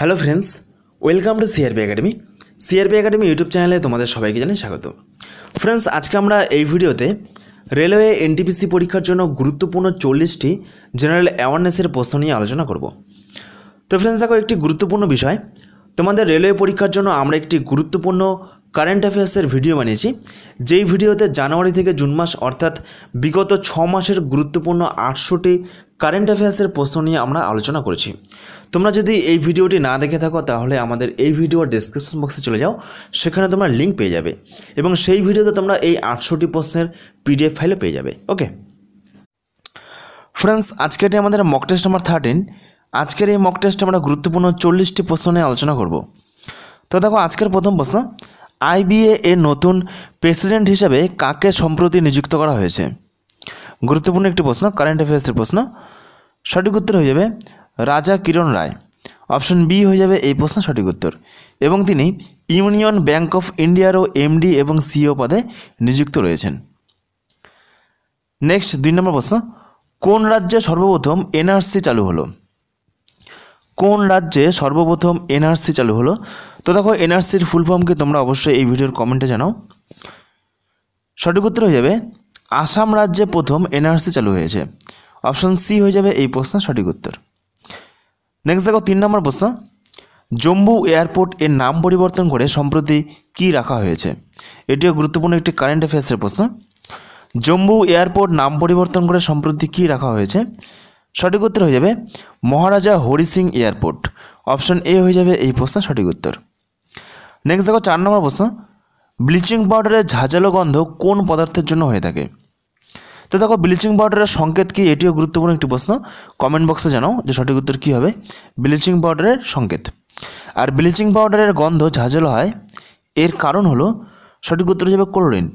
hello friends welcome to CRB academy CRP academy YouTube চ্যানেলে তোমাদের সবাইকে জানাই স্বাগত ফ্রেন্ডস আজকে আমরা এই ভিডিওতে রেলওয়ে এনটিপিসি পরীক্ষার জন্য গুরুত্বপূর্ণ চল্লিশটি জেনারেল অ্যাওয়ারনেসের প্রশ্ন নিয়ে আলোচনা করব তো ফ্রেন্ডস দেখো একটি গুরুত্বপূর্ণ বিষয় তোমাদের রেলওয়ে পরীক্ষার জন্য আমরা একটি গুরুত্বপূর্ণ কারেন্ট অ্যাফেয়ার্সের ভিডিও বানিয়েছি যেই ভিডিওতে জানুয়ারি থেকে জুন মাস অর্থাৎ বিগত ছ মাসের গুরুত্বপূর্ণ আটশোটি কারেন্ট অ্যাফেয়ার্সের প্রশ্ন নিয়ে আমরা আলোচনা করেছি তোমরা যদি এই ভিডিওটি না দেখে থাকো তাহলে আমাদের এই ভিডিও ডেসক্রিপশন বক্সে চলে যাও সেখানে তোমরা লিঙ্ক পেয়ে যাবে এবং সেই ভিডিওতে তোমরা এই আটশোটি প্রশ্নের পিডিএফ ফাইলে পেয়ে যাবে ওকে ফ্রেন্ডস আজকে এটি আমাদের মক টেস্ট নাম্বার থার্টিন আজকের এই মক টেস্টে আমরা গুরুত্বপূর্ণ চল্লিশটি প্রশ্ন নিয়ে আলোচনা করব তো দেখো আজকের প্রথম প্রশ্ন আইবিএ এর নতুন প্রেসিডেন্ট হিসাবে কাকে সম্প্রতি নিযুক্ত করা হয়েছে গুরুত্বপূর্ণ একটি প্রশ্ন কারেন্ট অ্যাফেয়ার্সের প্রশ্ন সঠিক উত্তর হয়ে যাবে রাজা কিরণ রায় অপশন বি হয়ে যাবে এই প্রশ্ন সঠিক উত্তর এবং তিনি ইউনিয়ন ব্যাংক অফ ইন্ডিয়ারও এমডি এবং সিও e পদে নিযুক্ত রয়েছেন নেক্সট দুই নম্বর প্রশ্ন কোন রাজ্যে সর্বপ্রথম এনআরসি চালু হলো কোন রাজ্যে সর্বপ্রথম এনআরসি চালু হলো তো দেখো এনআরসির ফুল ফর্মকে তোমরা অবশ্যই এই ভিডিওর কমেন্টে জানাও সঠিক উত্তর হয়ে যাবে আসাম রাজ্যে প্রথম এনআরসি চালু হয়েছে অপশান সি হয়ে যাবে এই প্রশ্নের সঠিক উত্তর নেক্সট দেখো তিন নম্বর প্রশ্ন জম্মু এয়ারপোর্ট এর নাম পরিবর্তন করে সম্প্রতি কি রাখা হয়েছে এটিও গুরুত্বপূর্ণ একটি কারেন্ট অ্যাফেয়ার্সের প্রশ্ন জম্মু এয়ারপোর্ট নাম পরিবর্তন করে সম্প্রতি কি রাখা হয়েছে সঠিক উত্তর হয়ে যাবে Maharaja Hari Singh airport option A হয়ে যাবে এই প্রশ্ন সঠিক উত্তর নেক্সট দেখো চার নম্বর প্রশ্ন ব্লিচিং পাউডারের ঝাঁঝালো গন্ধ কোন পদার্থের জন্য হয়ে থাকে তো দেখো ব্লিচিং পাউডারের সংকেত কি এটিও গুরুত্বপূর্ণ একটি প্রশ্ন কমেন্ট বক্সে জানাও যে সঠিক উত্তর কী হবে ব্লিচিং পাউডারের সংকেত আর ব্লিচিং পাউডারের গন্ধ ঝাঁঝালো হয় এর কারণ হলো সঠিক উত্তর হিসেবে ক্লোরিন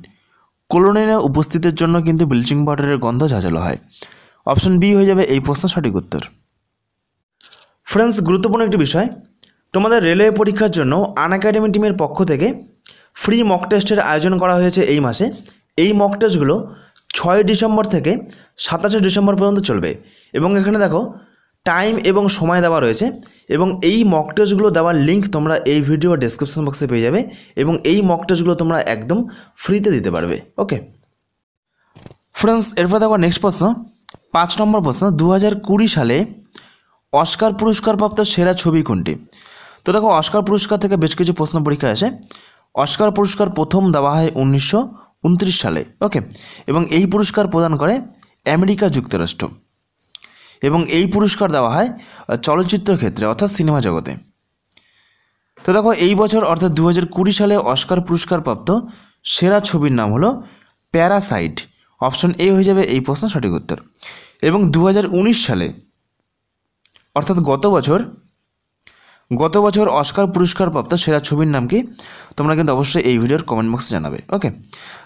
ক্লোরিনের উপস্থিতির জন্য কিন্তু ব্লিচিং পাউডারের গন্ধ ঝাঁঝালো হয় অপশন বি হয়ে যাবে এই প্রশ্ন সঠিক উত্তর ফ্রেন্ডস গুরুত্বপূর্ণ একটি বিষয় তোমাদের রেলওয়ে পরীক্ষার জন্য আন একাডেমি টিমের পক্ষ থেকে ফ্রি মক টেস্টের আয়োজন করা হয়েছে এই মাসে এই মক টেস্টগুলো ছয় ডিসেম্বর থেকে সাতাশে ডিসেম্বর পর্যন্ত চলবে এবং এখানে দেখো টাইম এবং সময় দেওয়া রয়েছে এবং এই মক টেস্টগুলো দেওয়ার লিঙ্ক তোমরা এই ভিডিও ডেসক্রিপশন বক্সে পেয়ে যাবে এবং এই মক টেস্টগুলো তোমরা একদম ফ্রিতে দিতে পারবে ওকে ফ্রেন্ডস এরপর দেখো নেক্সট প্রশ্ন পাঁচ নম্বর প্রশ্ন দু সালে অস্কার পুরস্কারপ্রাপ্ত সেরা ছবি কোনটি তো দেখো অস্কার পুরস্কার থেকে বেশ কিছু প্রশ্ন পরীক্ষা আসে অস্কার পুরস্কার প্রথম দেওয়া হয় উনিশশো সালে ওকে এবং এই পুরস্কার প্রদান করে আমেরিকা যুক্তরাষ্ট্র এবং এই পুরস্কার দেওয়া হয় চলচ্চিত্র ক্ষেত্রে অর্থাৎ সিনেমা জগতে তো দেখো এই বছর অর্থাৎ দু সালে অস্কার পুরস্কারপ্রাপ্ত সেরা ছবির নাম হলো প্যারাসাইট অপশন এ হয়ে যাবে এই প্রশ্ন সঠিক উত্তর এবং দু সালে অর্থাৎ গত বছর গত বছর অস্কার পুরস্কার প্রাপ্ত সেরা ছবির নাম কি তোমরা কিন্তু অবশ্যই এই ভিডিওর কমেন্ট বক্সে জানাবে ওকে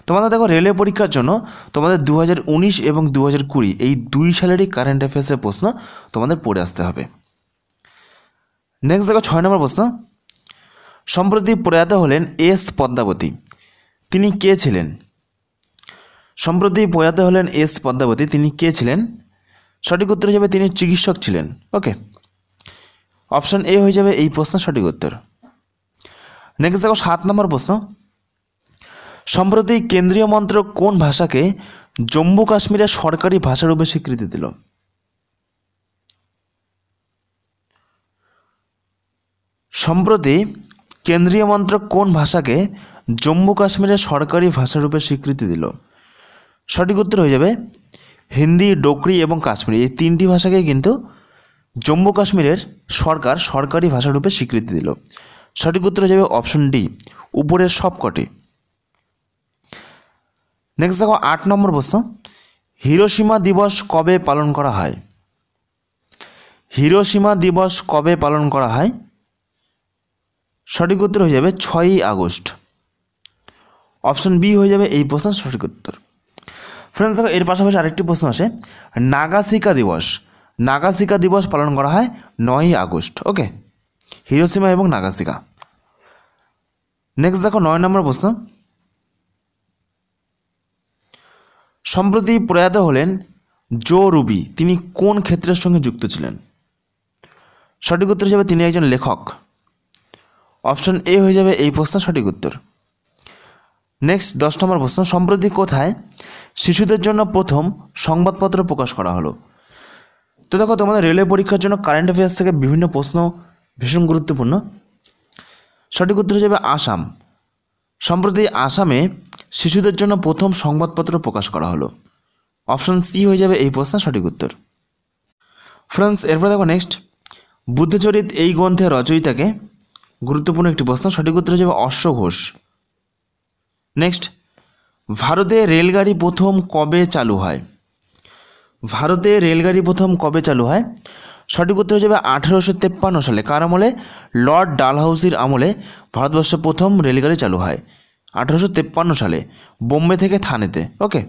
তোমাদের দেখো রেলওয়ে পরীক্ষার জন্য তোমাদের দু এবং দু এই দুই সালেরই কারেন্ট অ্যাফেয়ার্সের প্রশ্ন তোমাদের পড়ে আসতে হবে নেক্সট দেখো ছয় নম্বর প্রশ্ন সম্প্রতি প্রয়াত হলেন এস পদ্মাবতী তিনি কে ছিলেন সম্প্রতি পয়াতে হলেন এস পদ্মাবতী তিনি কে ছিলেন সঠিক উত্তর হিসেবে তিনি চিকিৎসক ছিলেন ওকে অপশান এ হয়ে যাবে এই প্রশ্ন সঠিক উত্তর নেক্সট দেখো সাত নম্বর প্রশ্ন সম্প্রতি কেন্দ্রীয় মন্ত্র কোন ভাষাকে জম্মু কাশ্মীরের সরকারি ভাষারূপে স্বীকৃতি দিল সম্প্রতি কেন্দ্রীয় মন্ত্রক কোন ভাষাকে জম্মু কাশ্মীরের সরকারি ভাষারূপে স্বীকৃতি দিল সঠিক উত্তর হয়ে যাবে হিন্দি ডোকরি এবং কাশ্মীরি এই তিনটি ভাষাকে কিন্তু জম্মু কাশ্মীরের সরকার সরকারি ভাষারূপে স্বীকৃতি দিল সঠিক উত্তর হয়ে যাবে অপশন ডি উপরের সবকটি নেক্সট দেখো আট নম্বর প্রশ্ন হিরোসীমা দিবস কবে পালন করা হয় হিরোসীমা দিবস কবে পালন করা হয় সঠিক উত্তর হয়ে যাবে ছয়ই আগস্ট অপশন বি হয়ে যাবে এই প্রশ্ন সঠিক উত্তর ফ্রেন্ডস দেখো এর পাশাপাশি আরেকটি প্রশ্ন আসে নাগাসিকা দিবস নাগাসিকা দিবস পালন করা হয় নয়ই আগস্ট ওকে হিরোসীমা এবং নাগাসিকা নেক্সট দেখো নয় নম্বর প্রশ্ন সম্প্রতি প্রয়াত হলেন জো রুবি তিনি কোন ক্ষেত্রের সঙ্গে যুক্ত ছিলেন সঠিক উত্তর হিসেবে তিনি একজন লেখক অপশন এ হয়ে যাবে এই প্রশ্ন সঠিক উত্তর নেক্সট দশ নম্বর প্রশ্ন সম্প্রতি কোথায় শিশুদের জন্য প্রথম সংবাদপত্র প্রকাশ করা হলো তো দেখো তোমাদের রেলওয়ে পরীক্ষার জন্য কারেন্ট অ্যাফেয়ার্স থেকে বিভিন্ন প্রশ্ন ভীষণ গুরুত্বপূর্ণ সঠিক উত্তর হিসেবে আসাম সম্প্রতি আসামে শিশুদের জন্য প্রথম সংবাদপত্র প্রকাশ করা হলো অপশন সি হয়ে যাবে এই প্রশ্নের সঠিক উত্তর ফ্রেন্ডস এরপর দেখো নেক্সট বুদ্ধচরিত এই গ্রন্থের রচয়িতাকে গুরুত্বপূর্ণ একটি প্রশ্ন সঠিক উত্তর হিসেবে অশ্ব ঘোষ নেক্সট ভারতে রেলগাড়ি প্রথম কবে চালু হয় ভারতে রেলগাড়ি প্রথম কবে চালু হয় সঠিক উত্তর হিসেবে আঠেরোশো তেপ্পান্ন সালে কার আমলে লর্ড ডালহাউসির আমলে ভারতবর্ষে প্রথম রেলগাড়ি চালু হয় আঠেরোশো তেপ্পান্ন সালে বোম্বে থেকে থানেতে ওকে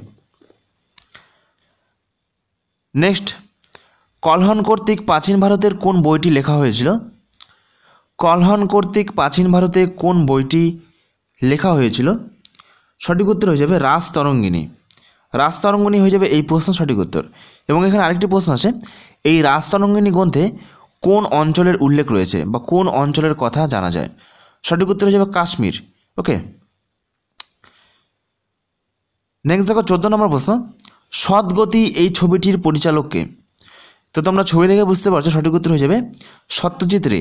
নেক্সট কলহন কর্তৃক প্রাচীন ভারতের কোন বইটি লেখা হয়েছিল কলহন কর্তৃক প্রাচীন ভারতে কোন বইটি লেখা হয়েছিল সঠিক উত্তর হয়ে যাবে রাস তরঙ্গিনী রাস তরঙ্গিনী হয়ে যাবে এই প্রশ্ন সঠিক উত্তর এবং এখানে আরেকটি প্রশ্ন আছে এই রাস তরঙ্গিনী গ্রন্থে কোন অঞ্চলের উল্লেখ রয়েছে বা কোন অঞ্চলের কথা জানা যায় সঠিক উত্তর হয়ে যাবে কাশ্মীর ওকে নেক্সট দেখো চোদ্দ নম্বর প্রশ্ন সদ্গতি এই ছবিটির পরিচালককে তো তোমরা ছবি দেখে বুঝতে পারছো সঠিক উত্তর হয়ে যাবে সত্যজিৎ রে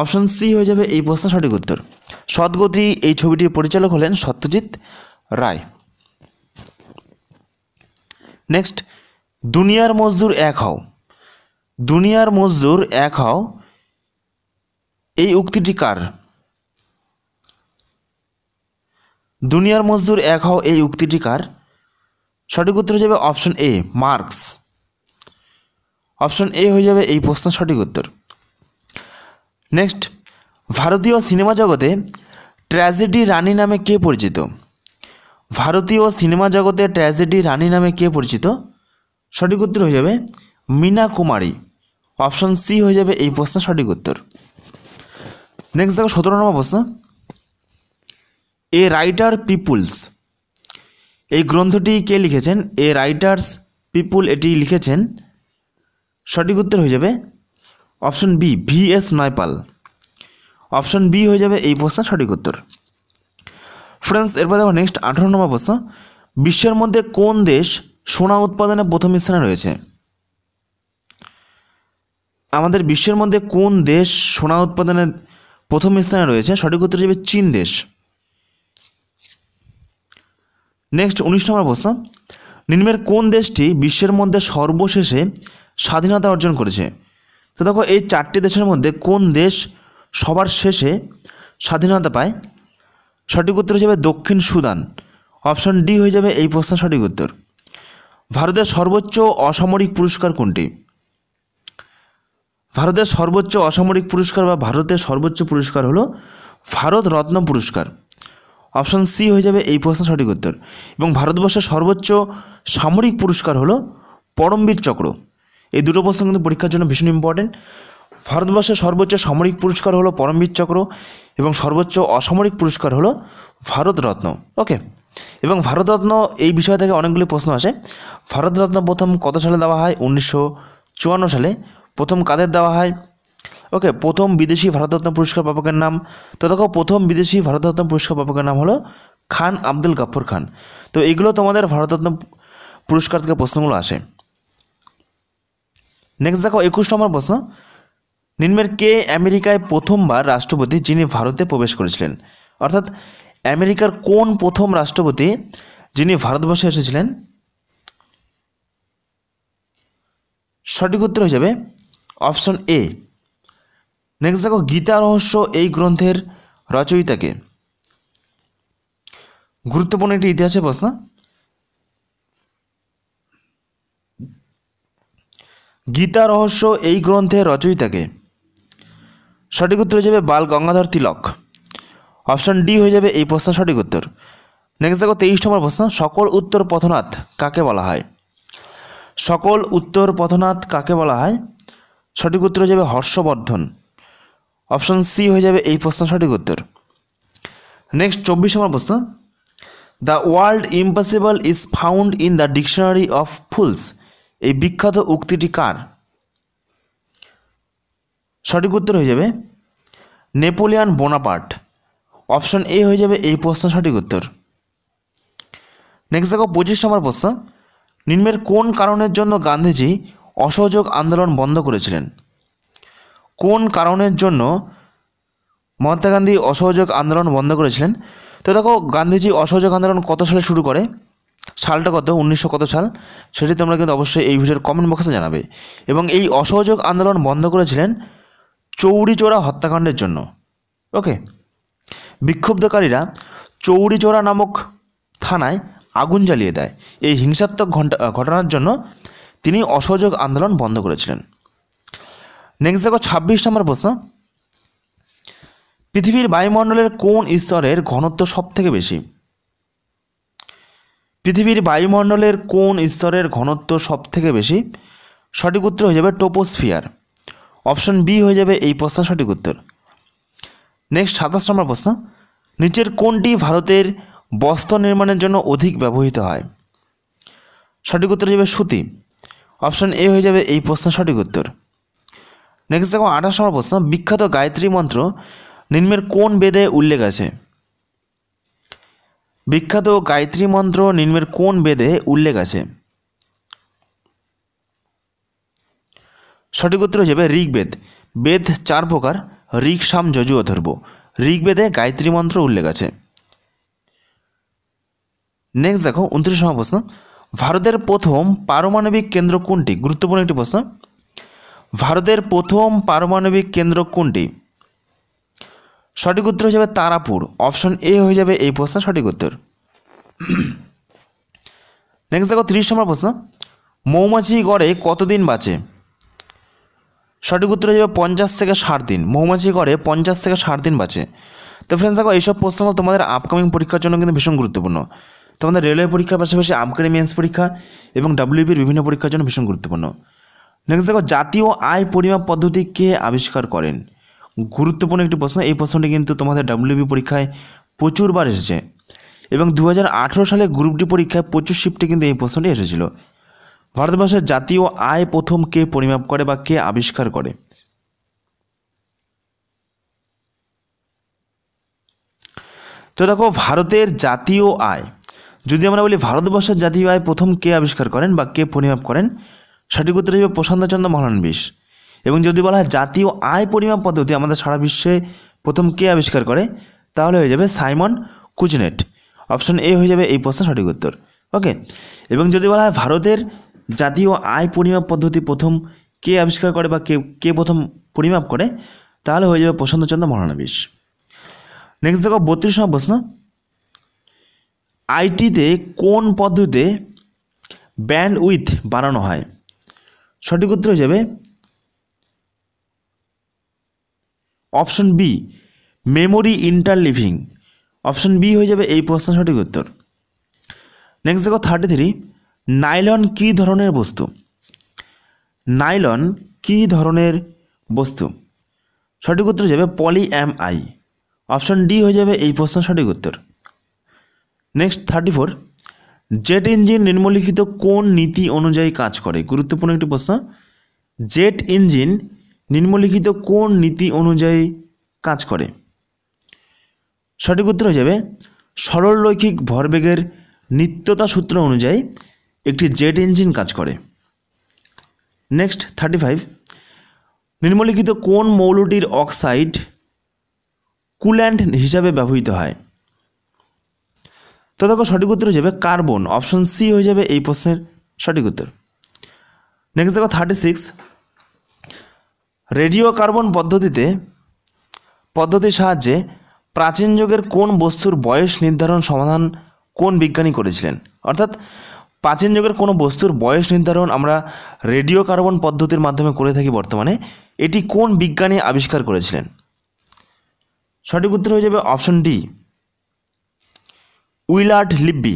অপশন সি হয়ে যাবে এই প্রশ্ন সঠিক উত্তর সদ্গতি এই ছবিটির পরিচালক হলেন সত্যজিৎ রায় নেক্সট দুনিয়ার মজদুর এক হও দুনিয়ার মজদুর এক হও এই উক্তিটি কার দুনিয়ার মজদুর এক হও এই উক্তিটি কার সঠিক উত্তর হয়ে যাবে option A marks option A হয়ে যাবে এই প্রশ্ন সঠিক উত্তর নেক্সট ভারতীয় সিনেমা জগতে ট্র্যাজেডি রানী নামে কে পরিচিত ভারতীয় সিনেমা জগতে ট্র্যাজেডি রানী নামে কে পরিচিত সঠিক উত্তর হয়ে যাবে মীনা কুমারী অপশন সি হয়ে যাবে এই প্রশ্ন সঠিক উত্তর নেক্সট দেখো সতেরো নম্বর প্রশ্ন এ রাইটার পিপুলস এই গ্রন্থটি কে লিখেছেন এ রাইটার্স পিপুল এটি লিখেছেন সঠিক উত্তর হয়ে যাবে option B V S Naipaul option B হয়ে যাবে এই প্রশ্নের সঠিক উত্তর ফ্রেন্ডস এরপর দেখো নেক্সট আঠারো নম্বর প্রশ্ন বিশ্বের মধ্যে কোন দেশ সোনা উৎপাদনে প্রথম স্থানে রয়েছে আমাদের বিশ্বের মধ্যে কোন দেশ সোনা উৎপাদনে প্রথম স্থানে রয়েছে সঠিক উত্তর হিসেবে চীন দেশ নেক্সট উনিশ নম্বর প্রশ্ন নিম্নের কোন দেশটি বিশ্বের মধ্যে সর্বশেষে স্বাধীনতা অর্জন করেছে তো দেখো এই চারটি দেশের মধ্যে কোন দেশ সবার শেষে স্বাধীনতা পায় সঠিক উত্তর হিসেবে দক্ষিণ সুদান অপশন ডি হয়ে যাবে এই প্রশ্ন সঠিক উত্তর ভারতের সর্বোচ্চ অসামরিক পুরস্কার কোনটি ভারতের সর্বোচ্চ অসামরিক পুরস্কার বা ভারতের সর্বোচ্চ পুরস্কার হলো ভারত রত্ন পুরস্কার অপশন সি হয়ে যাবে এই প্রশ্ন সঠিক উত্তর এবং ভারতবর্ষের সর্বোচ্চ সামরিক পুরস্কার হলো পরমবীর চক্র এই দুটো প্রশ্ন কিন্তু পরীক্ষার জন্য ভীষণ ইম্পর্টেন্ট ভারতবর্ষের সর্বোচ্চ সামরিক পুরস্কার হলো পরমবীর চক্র এবং সর্বোচ্চ অসামরিক পুরস্কার হলো ভারতরত্ন ওকে এবং ভারতরত্ন এই বিষয় থেকে অনেকগুলি প্রশ্ন আসে ভারতরত্ন প্রথম কত সালে দেওয়া হয় উনিশশো চুয়ান্ন সালে প্রথম কাদের দেওয়া হয় ওকে প্রথম বিদেশি ভারতরত্ন পুরস্কার প্রাপকের নাম তো দেখো প্রথম বিদেশি ভারতরত্ন পুরস্কার প্রাপকের নাম হলো খান আব্দুল গাফর খান তো এগুলো তোমাদের ভারতরত্ন পুরস্কার থেকে প্রশ্নগুলো আসে নেক্সট দেখো একুশ নম্বর প্রশ্ন নিম্নের কে আমেরিকায় প্রথমবার রাষ্ট্রপতি যিনি ভারতে প্রবেশ করেছিলেন অর্থাৎ আমেরিকার কোন প্রথম রাষ্ট্রপতি যিনি ভারতবর্ষে এসেছিলেন সঠিক উত্তর হয়ে যাবে অপশন এ নেক্সট দেখো গীতা রহস্য এই গ্রন্থের রচয়িতাকে গুরুত্বপূর্ণ একটি ইতিহাসের প্রশ্ন গীতা রহস্য এই গ্রন্থে রচয়িতাকে সঠিক উত্তর হয়ে যাবে বাল গঙ্গাধর তিলক অপশন ডি হয়ে যাবে এই প্রশ্ন সঠিক উত্তর নেক্সট দেখো তেইশ নম্বর প্রশ্ন সকল উত্তর পথনাথ কাকে বলা হয় সকল উত্তর পথনাথ কাকে বলা হয় সঠিক উত্তর হয়ে যাবে হর্ষবর্ধন অপশন সি হয়ে যাবে এই প্রশ্ন সঠিক উত্তর নেক্সট চব্বিশ নম্বর প্রশ্ন the world impossible is found in the dictionary of fools এই বিখ্যাত উক্তিটি কার সঠিক উত্তর হয়ে যাবে নেপোলিয়ান বোনাপার্ট অপশন এ হয়ে যাবে এই প্রশ্ন সঠিক উত্তর নেক্সট দেখো পঁচিশ নম্বর প্রশ্ন নিম্নের কোন কারণের জন্য গান্ধীজি অসহযোগ আন্দোলন বন্ধ করেছিলেন কোন কারণের জন্য মহাত্মা গান্ধী অসহযোগ আন্দোলন বন্ধ করেছিলেন তো দেখো গান্ধীজি অসহযোগ আন্দোলন কত সালে শুরু করে সালটা কত উনিশশো কত সাল সেটি তোমরা কিন্তু অবশ্যই এই ভিডিওর কমেন্ট বক্সে জানাবে এবং এই অসহযোগ আন্দোলন বন্ধ করেছিলেন চোরা হত্যাকাণ্ডের জন্য ওকে বিক্ষুব্ধকারীরা চোরা নামক থানায় আগুন জ্বালিয়ে দেয় এই হিংসাত্মক ঘণ্টা ঘটনার জন্য তিনি অসহযোগ আন্দোলন বন্ধ করেছিলেন নেক্সট দেখো ছাব্বিশ নম্বর প্রশ্ন পৃথিবীর বায়ুমণ্ডলের কোন স্তরের ঘনত্ব সবথেকে বেশি পৃথিবীর বায়ুমণ্ডলের কোন স্তরের ঘনত্ব সবথেকে বেশি সঠিক উত্তর হয়ে যাবে টোপোস্ফিয়ার অপশন বি হয়ে যাবে এই প্রশ্ন সঠিক উত্তর নেক্সট সাতাশ নম্বর প্রশ্ন নিচের কোনটি ভারতের বস্ত্র নির্মাণের জন্য অধিক ব্যবহৃত হয় সঠিক উত্তর যাবে সুতি অপশন এ হয়ে যাবে এই প্রশ্ন সঠিক উত্তর নেক্সট দেখো আঠাশ নম্বর প্রশ্ন বিখ্যাত গায়ত্রী মন্ত্র নিম্নের কোন বেদে উল্লেখ আছে বিখ্যাত গায়ত্রী মন্ত্র নিম্নের কোন বেদে উল্লেখ আছে সঠিক উত্তর হিসেবে ঋগ্বেদ বেদ চার প্রকার ঋগ সাম যজু অধর্ব ঋগ্বেদে গায়ত্রী মন্ত্র উল্লেখ আছে নেক্সট দেখো উনত্রিশ নম্বর প্রশ্ন ভারতের প্রথম পারমাণবিক কেন্দ্র কোনটি গুরুত্বপূর্ণ একটি প্রশ্ন ভারতের প্রথম পারমাণবিক কেন্দ্র কোনটি সঠিক উত্তর হয়ে যাবে তারাপুর অপশন এ হয়ে যাবে এই প্রশ্নের সঠিক উত্তর নেক্সট দেখো তিরিশ নম্বর প্রশ্ন মৌমাছি গড়ে কতদিন বাঁচে সঠিক উত্তর হয়ে যাবে পঞ্চাশ থেকে ষাট দিন মৌমাছি গড়ে পঞ্চাশ থেকে ষাট দিন বাঁচে তো ফ্রেন্ডস দেখো এইসব প্রশ্নগুলো তোমাদের আপকামিং পরীক্ষার জন্য কিন্তু ভীষণ গুরুত্বপূর্ণ তোমাদের রেলওয়ে পরীক্ষার পাশাপাশি আপকামিং মেন্স পরীক্ষা এবং ডাব্লিউবির বিভিন্ন পরীক্ষার জন্য ভীষণ গুরুত্বপূর্ণ নেক্সট দেখো জাতীয় আয় পরিমাপ পদ্ধতি কে আবিষ্কার করেন গুরুত্বপূর্ণ একটি প্রশ্ন এই প্রশ্নটি কিন্তু তোমাদের ডাব্লিউবি পরীক্ষায় প্রচুরবার এসেছে এবং দু সালে গ্রুপ ডি পরীক্ষায় প্রচুর শিফটে কিন্তু এই প্রশ্নটি এসেছিল ভারতবর্ষের জাতীয় আয় প্রথম কে পরিমাপ করে বা কে আবিষ্কার করে তো দেখো ভারতের জাতীয় আয় যদি আমরা বলি ভারতবর্ষের জাতীয় আয় প্রথম কে আবিষ্কার করেন বা কে পরিমাপ করেন সঠিক উত্তর হিসেবে প্রশান্তচন্দ্র মহানবিশ এবং যদি বলা হয় জাতীয় আয় পরিমাপ পদ্ধতি আমাদের সারা বিশ্বে প্রথম কে আবিষ্কার করে তাহলে হয়ে যাবে সাইমন কুজনেট অপশন এ হয়ে যাবে এই প্রশ্নের সঠিক উত্তর ওকে এবং যদি বলা হয় ভারতের জাতীয় আয় পরিমাপ পদ্ধতি প্রথম কে আবিষ্কার করে বা কে কে প্রথম পরিমাপ করে তাহলে হয়ে যাবে প্রশান্তচন্দ্র মহানবিশ নেক্সট দেখো বত্রিশ নম্বর প্রশ্ন আইটিতে কোন পদ্ধতিতে ব্যান্ড উইথ বানানো হয় সঠিক উত্তর হয়ে যাবে option B memory interleaving option B হয়ে যাবে এই প্রশ্ন সঠিক উত্তর নেক্সট দেখো থার্টি থ্রি নাইলন কী ধরনের বস্তু নাইলন কী ধরনের বস্তু সঠিক উত্তর যাবে poly M I option D হয়ে যাবে এই প্রশ্ন সঠিক উত্তর next thirty four jet engine নিম্নলিখিত কোন নীতি অনুযায়ী কাজ করে গুরুত্বপূর্ণ একটি প্রশ্ন জেট ইঞ্জিন নিম্নলিখিত কোন নীতি অনুযায়ী কাজ করে সঠিক উত্তর হয়ে যাবে সরল রৈখিক ভরবেগের নিত্যতা সূত্র অনুযায়ী একটি জেট ইঞ্জিন কাজ করে নেক্সট থার্টি ফাইভ নিম্নলিখিত কোন মৌলটির অক্সাইড কুল্যান্ড হিসাবে ব্যবহৃত হয় তো দেখো সঠিক উত্তর হয়ে যাবে কার্বন অপশন সি হয়ে যাবে এই প্রশ্নের সঠিক উত্তর নেক্সট দেখো থার্টি সিক্স রেডিও কার্বন পদ্ধতিতে পদ্ধতির সাহায্যে প্রাচীন যুগের কোন বস্তুর বয়স নির্ধারণ সমাধান কোন বিজ্ঞানী করেছিলেন অর্থাৎ প্রাচীন যুগের কোনো বস্তুর বয়স নির্ধারণ আমরা রেডিও কার্বন পদ্ধতির মাধ্যমে করে থাকি বর্তমানে এটি কোন বিজ্ঞানী আবিষ্কার করেছিলেন সঠিক উত্তর হয়ে যাবে option D Willard Libby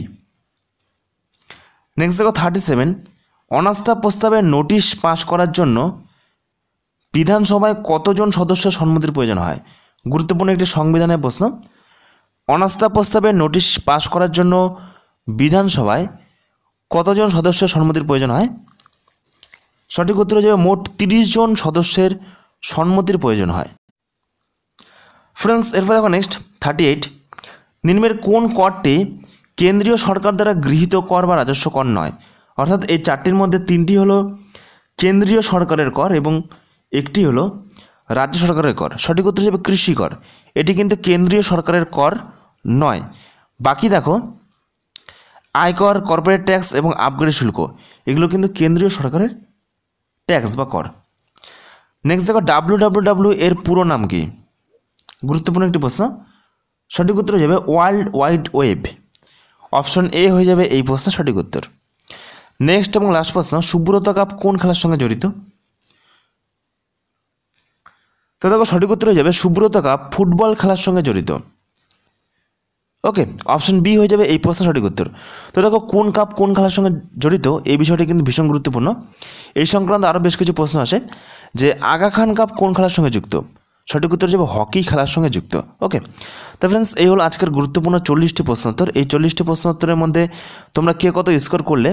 next দেখো থার্টি সেভেন অনাস্থা প্রস্তাবে নোটিশ পাশ করার জন্য বিধানসভায় কতজন সদস্য সম্মতির প্রয়োজন হয় গুরুত্বপূর্ণ একটি সংবিধানের প্রশ্ন অনাস্থা প্রস্তাবে নোটিশ পাশ করার জন্য বিধানসভায় কতজন সদস্য সম্মতির প্রয়োজন হয় সঠিক উত্তর হিসেবে মোট তিরিশ জন সদস্যের সম্মতির প্রয়োজন হয় ফ্রেন্ডস এরপর দেখো নেক্সট থার্টি এইট নিম্নের কোন করটি কেন্দ্রীয় সরকার দ্বারা গৃহীত কর বা রাজস্ব কর নয় অর্থাৎ এই চারটির মধ্যে তিনটি হলো কেন্দ্রীয় সরকারের কর এবং একটি হলো রাজ্য সরকারের কর সঠিক উত্তর হিসেবে কৃষি কর এটি কিন্তু কেন্দ্রীয় সরকারের কর নয় বাকি দেখো আয়কর কর্পোরেট ট্যাক্স এবং আপগ্রেড শুল্ক এগুলো কিন্তু কেন্দ্রীয় সরকারের ট্যাক্স বা কর নেক্সট দেখো ডাব্লু ডাব্লু ডাব্লু এর পুরো নাম কি গুরুত্বপূর্ণ একটি প্রশ্ন সঠিক উত্তর হয়ে যাবে World Wide Web option A হয়ে যাবে এই প্রশ্নের সঠিক উত্তর নেক্সট এবং লাস্ট প্রশ্ন সুব্রত কাপ কোন খেলার সঙ্গে জড়িত তো দেখো সঠিক উত্তর হয়ে যাবে সুব্রত কাপ ফুটবল খেলার সঙ্গে জড়িত ওকে অপশন বি হয়ে যাবে এই প্রশ্নের সঠিক উত্তর তো দেখো কোন কাপ কোন খেলার সঙ্গে জড়িত এই বিষয়টি কিন্তু ভীষণ গুরুত্বপূর্ণ এই সংক্রান্ত আরও বেশ কিছু প্রশ্ন আসে যে আগা খান কাপ কোন খেলার সঙ্গে যুক্ত সঠিক উত্তর যাবে হকি খেলার সঙ্গে যুক্ত ওকে তো ফ্রেন্ডস এই হলো আজকের গুরুত্বপূর্ণ চল্লিশটি প্রশ্নোত্তর এই চল্লিশটি প্রশ্নোত্তরের মধ্যে তোমরা কে কত স্কোর করলে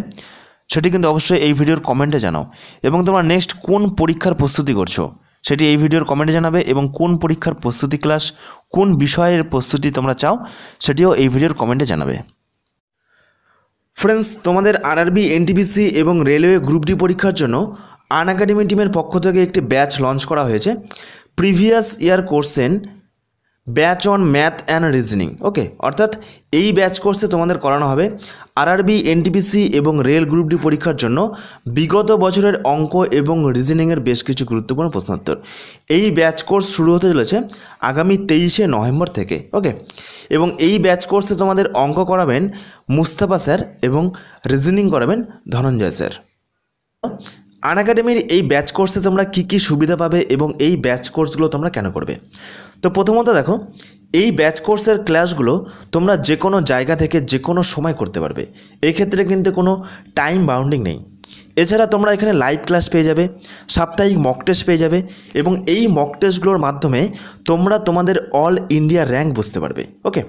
সেটি কিন্তু অবশ্যই এই ভিডিওর কমেন্টে জানাও এবং তোমরা নেক্সট কোন পরীক্ষার প্রস্তুতি করছো সেটি এই ভিডিওর কমেন্টে জানাবে এবং কোন পরীক্ষার প্রস্তুতি ক্লাস কোন বিষয়ের প্রস্তুতি তোমরা চাও সেটিও এই ভিডিওর কমেন্টে জানাবে ফ্রেন্ডস তোমাদের আরআরবি এনটিপিসি এবং রেলওয়ে গ্রুপ ডি পরীক্ষার জন্য আন একাডেমি টিমের পক্ষ থেকে একটি ব্যাচ লঞ্চ করা হয়েছে প্রিভিয়াস ইয়ার কোর্সেন batch on math and reasoning okay অর্থাৎ এই ব্যাচ কোর্সে তোমাদের করানো হবে আরআরবি এনটিপিসি এবং রেল গ্রুপ ডি পরীক্ষার জন্য বিগত বছরের অঙ্ক এবং রিজনিংয়ের বেশ কিছু গুরুত্বপূর্ণ প্রশ্নোত্তর এই ব্যাচ কোর্স শুরু হতে চলেছে আগামী তেইশে নভেম্বর থেকে ওকে এবং এই ব্যাচ কোর্সে তোমাদের অঙ্ক করাবেন মুস্তাফা স্যার এবং রিজনিং করাবেন ধনঞ্জয় স্যার আন একাডেমির এই ব্যাচ কোর্সে তোমরা কি কি সুবিধা পাবে এবং এই ব্যাচ কোর্সগুলো তোমরা কেন করবে তো প্রথমত দেখো এই ব্যাচ কোর্সের ক্লাসগুলো তোমরা যে কোনো জায়গা থেকে যে কোনো সময় করতে পারবে এক্ষেত্রে কিন্তু কোনো টাইম বাউন্ডিং নেই এছাড়া তোমরা এখানে লাইভ ক্লাস পেয়ে যাবে সাপ্তাহিক মক টেস্ট পেয়ে যাবে এবং এই মক টেস্টগুলোর মাধ্যমে তোমরা তোমাদের অল ইন্ডিয়া র্যাঙ্ক বুঝতে পারবে ওকে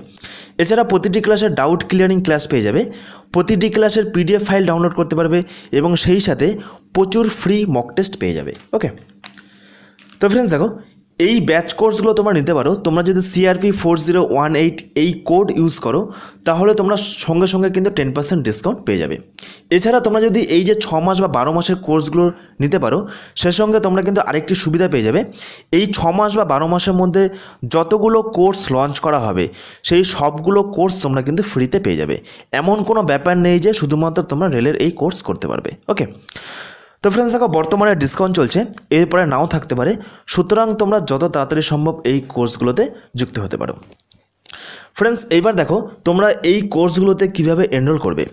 এছাড়া প্রতিটি ক্লাসের ডাউট ক্লিয়ারিং ক্লাস পেয়ে যাবে প্রতিটি ক্লাসের পিডিএফ ফাইল ডাউনলোড করতে পারবে এবং সেই সাথে প্রচুর ফ্রি মক টেস্ট পেয়ে যাবে ওকে তো ফ্রেন্ডস দেখো এই ব্যাচ কোর্সগুলো তোমরা নিতে পারো তোমরা যদি CRP four zero one eight এই কোড ইউজ করো তাহলে তোমরা সঙ্গে সঙ্গে কিন্তু টেন পার্সেন্ট ডিসকাউন্ট পেয়ে যাবে এছাড়া তোমরা যদি এই যে ছ মাস বা বারো মাসের কোর্সগুলো নিতে পারো সে সঙ্গে তোমরা কিন্তু আরেকটি সুবিধা পেয়ে যাবে এই ছ মাস বা বারো মাসের মধ্যে যতগুলো কোর্স লঞ্চ করা হবে সেই সবগুলো কোর্স তোমরা কিন্তু ফ্রিতে পেয়ে যাবে এমন কোনো ব্যাপার নেই যে শুধুমাত্র তোমরা রেলের এই কোর্স করতে পারবে ওকে তো ফ্রেন্ডস দেখো বর্তমানে ডিসকাউন্ট চলছে এরপরে নাও থাকতে পারে সুতরাং তোমরা যত তাড়াতাড়ি সম্ভব এই কোর্সগুলোতে যুক্ত হতে পারো ফ্রেন্ডস এইবার দেখো তোমরা এই কোর্সগুলোতে কিভাবে এনরোল করবে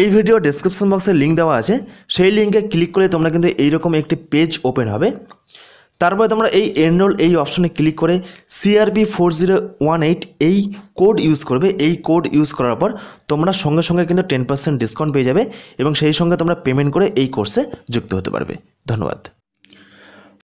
এই ভিডিও ডেসক্রিপশন বক্সে লিঙ্ক দেওয়া আছে সেই লিঙ্কে ক্লিক করে তোমরা কিন্তু এইরকম একটি পেজ ওপেন হবে তারপরে তোমরা এই এনরোল এই অপশনে ক্লিক করে CRB four zero one eight এই কোড ইউজ করবে এই কোড ইউজ করার পর তোমরা সঙ্গে সঙ্গে কিন্তু টেন পার্সেন্ট ডিসকাউন্ট পেয়ে যাবে এবং সেই সঙ্গে তোমরা পেমেন্ট করে এই কোর্সে যুক্ত হতে পারবে ধন্যবাদ